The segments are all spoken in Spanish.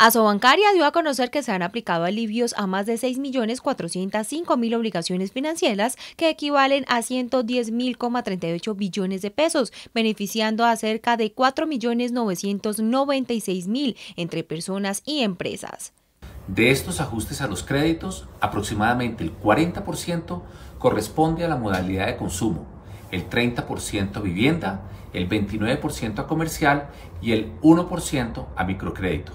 Asobancaria dio a conocer que se han aplicado alivios a más de 6.405.000 obligaciones financieras que equivalen a 110.038 billones de pesos, beneficiando a cerca de 4.996.000 entre personas y empresas. De estos ajustes a los créditos, aproximadamente el 40% corresponde a la modalidad de consumo, el 30% a vivienda, el 29% a comercial y el 1% a microcrédito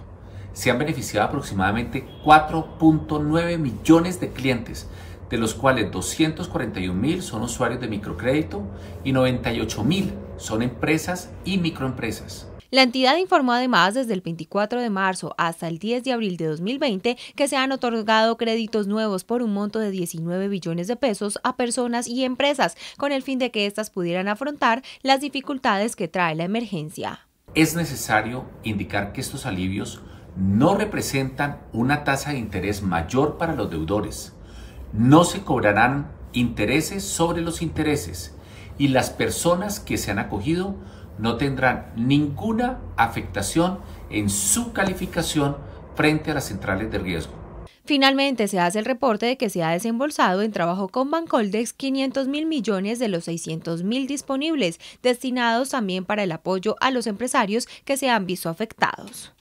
se han beneficiado aproximadamente 4.9 millones de clientes, de los cuales 241 mil son usuarios de microcrédito y 98 mil son empresas y microempresas. La entidad informó además desde el 24 de marzo hasta el 10 de abril de 2020 que se han otorgado créditos nuevos por un monto de 19 billones de pesos a personas y empresas, con el fin de que éstas pudieran afrontar las dificultades que trae la emergencia. Es necesario indicar que estos alivios no representan una tasa de interés mayor para los deudores. No se cobrarán intereses sobre los intereses y las personas que se han acogido no tendrán ninguna afectación en su calificación frente a las centrales de riesgo. Finalmente, se hace el reporte de que se ha desembolsado en trabajo con Bancoldex 500 mil millones de los 600.000 mil disponibles, destinados también para el apoyo a los empresarios que se han visto afectados.